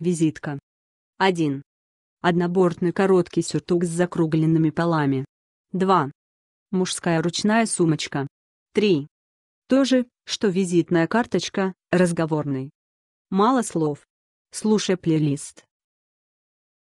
Визитка. 1. Однобортный короткий сюртук с закругленными полами. 2. Мужская ручная сумочка. 3. То же, что визитная карточка, разговорный. Мало слов. Слушай плейлист.